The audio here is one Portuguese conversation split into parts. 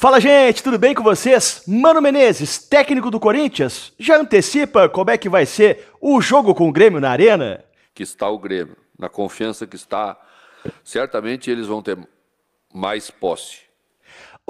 Fala gente, tudo bem com vocês? Mano Menezes, técnico do Corinthians, já antecipa como é que vai ser o jogo com o Grêmio na Arena? Que está o Grêmio, na confiança que está, certamente eles vão ter mais posse.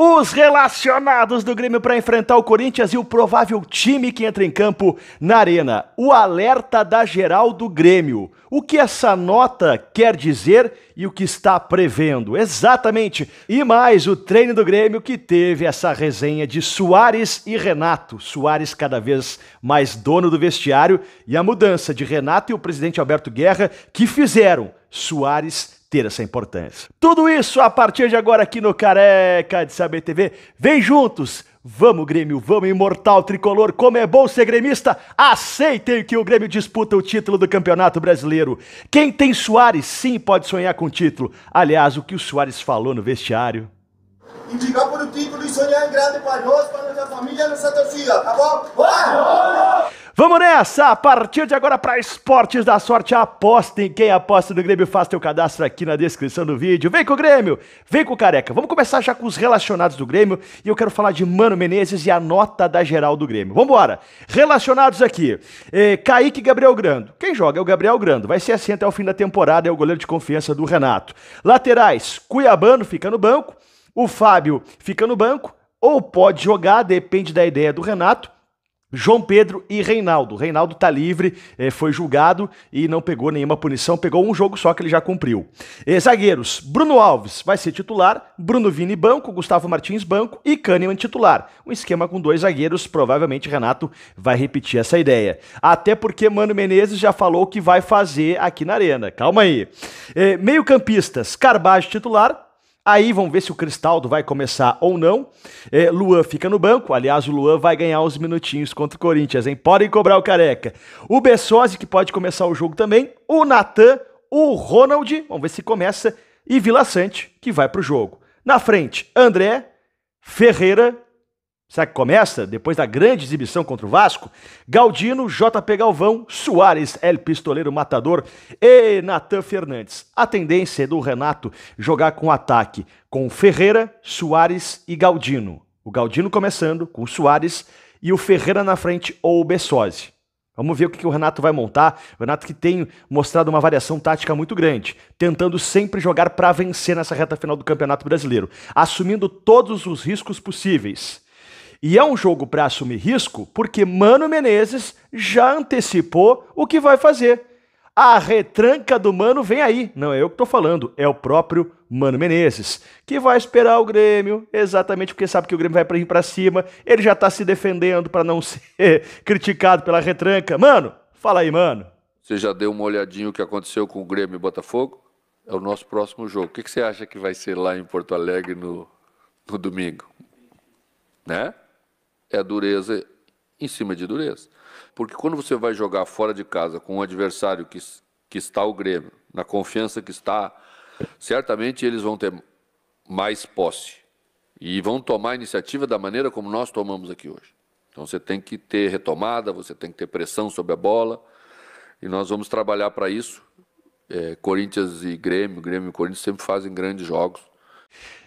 Os relacionados do Grêmio para enfrentar o Corinthians e o provável time que entra em campo na Arena. O alerta da geral do Grêmio. O que essa nota quer dizer e o que está prevendo? Exatamente. E mais o treino do Grêmio que teve essa resenha de Soares e Renato. Soares cada vez mais dono do vestiário e a mudança de Renato e o presidente Alberto Guerra que fizeram Soares ter essa importância. Tudo isso a partir de agora aqui no Careca de Saber TV. Vem juntos! Vamos, Grêmio, vamos, imortal tricolor, como é bom ser gremista, aceitem que o Grêmio disputa o título do Campeonato Brasileiro. Quem tem Soares, sim, pode sonhar com o título. Aliás, o que o Soares falou no vestiário. Indicar por o título é e sonhar em grande para nós, para nossa família, nossa torcida, tá bom? Vamos! Vamos nessa! A partir de agora para Esportes da Sorte, apostem. Quem aposta no Grêmio, faz seu cadastro aqui na descrição do vídeo. Vem com o Grêmio, vem com o Careca. Vamos começar já com os relacionados do Grêmio e eu quero falar de Mano Menezes e a nota da geral do Grêmio. Vamos embora. Relacionados aqui, eh, Kaique e Gabriel Grando. Quem joga é o Gabriel Grando. Vai ser assim até o fim da temporada, é o goleiro de confiança do Renato. Laterais, Cuiabano fica no banco, o Fábio fica no banco, ou pode jogar, depende da ideia do Renato. João Pedro e Reinaldo. Reinaldo tá livre, eh, foi julgado e não pegou nenhuma punição, pegou um jogo só que ele já cumpriu. Eh, zagueiros: Bruno Alves vai ser titular, Bruno Vini banco, Gustavo Martins banco e Kahneman titular. Um esquema com dois zagueiros, provavelmente Renato vai repetir essa ideia. Até porque Mano Menezes já falou que vai fazer aqui na Arena. Calma aí. Eh, meio-campistas: Carbage titular, Aí vamos ver se o Cristaldo vai começar ou não. É, Luan fica no banco. Aliás, o Luan vai ganhar uns minutinhos contra o Corinthians, hein? Podem cobrar o careca. O Bessosi, que pode começar o jogo também. O Natan, o Ronald, vamos ver se começa. E Vila Sante, que vai pro jogo. Na frente, André, Ferreira Sabe que começa? Depois da grande exibição contra o Vasco, Galdino, JP Galvão, Soares, El Pistoleiro Matador e Natan Fernandes. A tendência é do Renato jogar com ataque com Ferreira, Soares e Galdino. O Galdino começando com Soares e o Ferreira na frente ou o Bessose. Vamos ver o que o Renato vai montar. O Renato que tem mostrado uma variação tática muito grande, tentando sempre jogar para vencer nessa reta final do Campeonato Brasileiro, assumindo todos os riscos possíveis. E é um jogo para assumir risco, porque Mano Menezes já antecipou o que vai fazer. A retranca do Mano vem aí. Não é eu que estou falando, é o próprio Mano Menezes, que vai esperar o Grêmio, exatamente porque sabe que o Grêmio vai para ir para cima. Ele já está se defendendo para não ser criticado pela retranca. Mano, fala aí, mano. Você já deu uma olhadinha o que aconteceu com o Grêmio e Botafogo? É o nosso próximo jogo. O que você acha que vai ser lá em Porto Alegre no, no domingo? Né? é dureza em cima de dureza. Porque quando você vai jogar fora de casa com um adversário que, que está o Grêmio, na confiança que está, certamente eles vão ter mais posse e vão tomar a iniciativa da maneira como nós tomamos aqui hoje. Então você tem que ter retomada, você tem que ter pressão sobre a bola e nós vamos trabalhar para isso. É, Corinthians e Grêmio, Grêmio e Corinthians sempre fazem grandes jogos.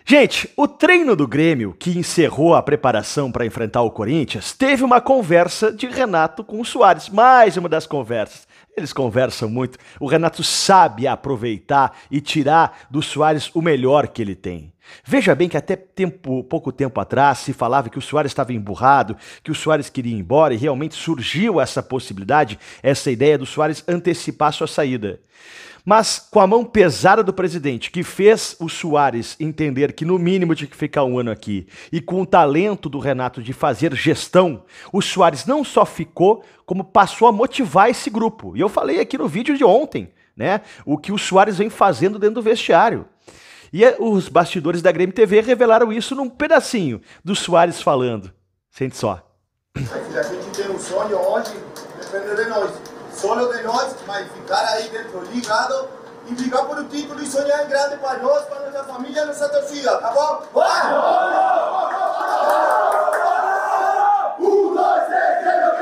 Gente, o treino do Grêmio, que encerrou a preparação para enfrentar o Corinthians, teve uma conversa de Renato com o Soares. Mais uma das conversas. Eles conversam muito. O Renato sabe aproveitar e tirar do Soares o melhor que ele tem. Veja bem que até tempo, pouco tempo atrás se falava que o Soares estava emburrado, que o Soares queria ir embora e realmente surgiu essa possibilidade, essa ideia do Soares antecipar sua saída. Mas com a mão pesada do presidente, que fez o Soares entender que no mínimo tinha que ficar um ano aqui, e com o talento do Renato de fazer gestão, o Soares não só ficou, como passou a motivar esse grupo. E eu falei aqui no vídeo de ontem, né? O que o Soares vem fazendo dentro do vestiário. E é, os bastidores da Grêmio TV revelaram isso num pedacinho do Soares falando. Sente só. a gente tem um sonho hoje, depende de nós. Solo de nós, mas ficar aí dentro ligado e brigar por o título e sonhar em grande para nós, para nossa família, nossa torcida, tá bom? Vai! Um, dois, três,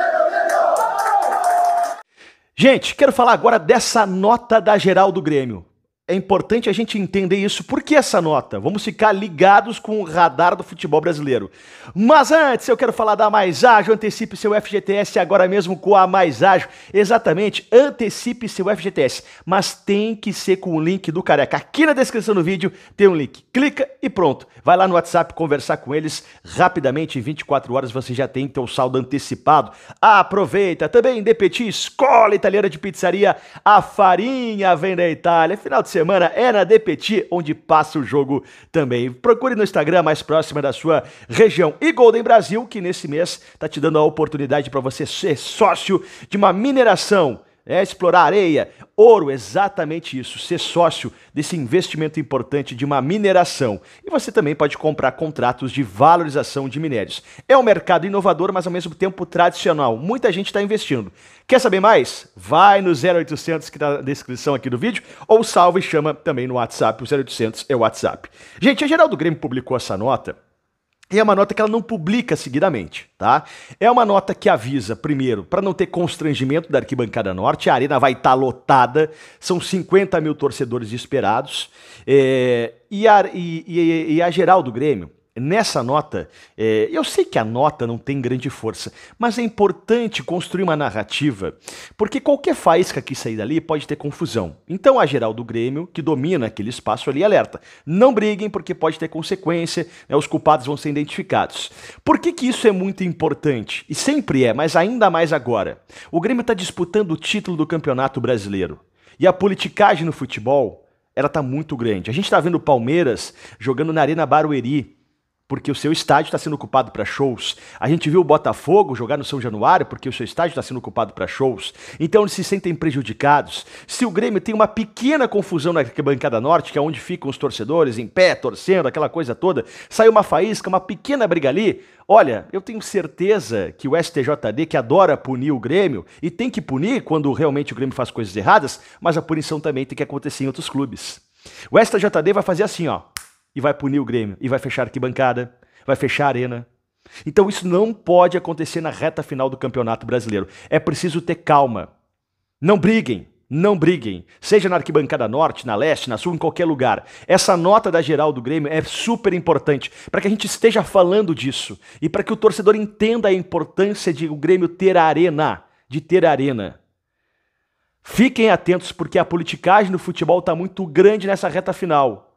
quero, Gente, quero falar agora dessa nota da geral do Grêmio é importante a gente entender isso. Por que essa nota? Vamos ficar ligados com o radar do futebol brasileiro. Mas antes, eu quero falar da Mais Ágil. Antecipe seu FGTS agora mesmo com a Mais Ágil. Exatamente, antecipe seu FGTS. Mas tem que ser com o link do careca. Aqui na descrição do vídeo tem um link. Clica e pronto. Vai lá no WhatsApp conversar com eles rapidamente. Em 24 horas você já tem teu saldo antecipado. Aproveita. Também Depetit, escola italiana de pizzaria. A farinha vem da Itália. Final de semana semana é na DPT, onde passa o jogo também. Procure no Instagram mais próxima da sua região. E Golden Brasil, que nesse mês está te dando a oportunidade para você ser sócio de uma mineração é, explorar areia, ouro, exatamente isso. Ser sócio desse investimento importante de uma mineração. E você também pode comprar contratos de valorização de minérios. É um mercado inovador, mas ao mesmo tempo tradicional. Muita gente está investindo. Quer saber mais? Vai no 0800 que está na descrição aqui do vídeo ou salve e chama também no WhatsApp. O 0800 é o WhatsApp. Gente, a Geraldo Grêmio publicou essa nota e é uma nota que ela não publica seguidamente, tá? É uma nota que avisa, primeiro, para não ter constrangimento da arquibancada norte, a arena vai estar tá lotada, são 50 mil torcedores esperados, é, e, a, e, e, e a geral do Grêmio nessa nota, é, eu sei que a nota não tem grande força, mas é importante construir uma narrativa, porque qualquer faísca que sair dali pode ter confusão. Então a geral do Grêmio, que domina aquele espaço ali, alerta: não briguem, porque pode ter consequência, né, os culpados vão ser identificados. Por que, que isso é muito importante? E sempre é, mas ainda mais agora. O Grêmio está disputando o título do Campeonato Brasileiro. E a politicagem no futebol, ela tá muito grande. A gente está vendo o Palmeiras jogando na Arena Barueri, porque o seu estádio está sendo ocupado para shows. A gente viu o Botafogo jogar no São Januário porque o seu estádio está sendo ocupado para shows. Então eles se sentem prejudicados. Se o Grêmio tem uma pequena confusão na bancada norte, que é onde ficam os torcedores em pé, torcendo, aquela coisa toda, sai uma faísca, uma pequena briga ali. Olha, eu tenho certeza que o STJD, que adora punir o Grêmio, e tem que punir quando realmente o Grêmio faz coisas erradas, mas a punição também tem que acontecer em outros clubes. O STJD vai fazer assim, ó e vai punir o Grêmio, e vai fechar arquibancada, vai fechar arena. Então isso não pode acontecer na reta final do Campeonato Brasileiro. É preciso ter calma. Não briguem, não briguem. Seja na arquibancada norte, na leste, na sul, em qualquer lugar. Essa nota da geral do Grêmio é super importante para que a gente esteja falando disso e para que o torcedor entenda a importância de o Grêmio ter a arena, de ter a arena. Fiquem atentos porque a politicagem no futebol está muito grande nessa reta final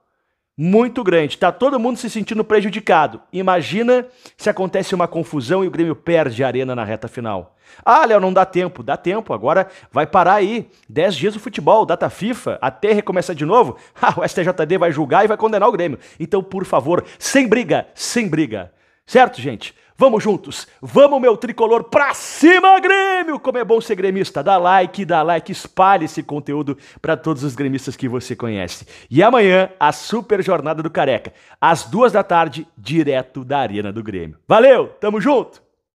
muito grande. Tá todo mundo se sentindo prejudicado. Imagina se acontece uma confusão e o Grêmio perde a arena na reta final. Ah, Léo, não dá tempo. Dá tempo, agora vai parar aí. Dez dias o futebol, data FIFA, até recomeçar de novo. Ah, o STJD vai julgar e vai condenar o Grêmio. Então, por favor, sem briga, sem briga. Certo, gente? Vamos juntos, vamos meu tricolor pra cima, Grêmio! Como é bom ser gremista, dá like, dá like, espalhe esse conteúdo para todos os gremistas que você conhece. E amanhã, a super jornada do Careca, às duas da tarde, direto da Arena do Grêmio. Valeu, tamo junto!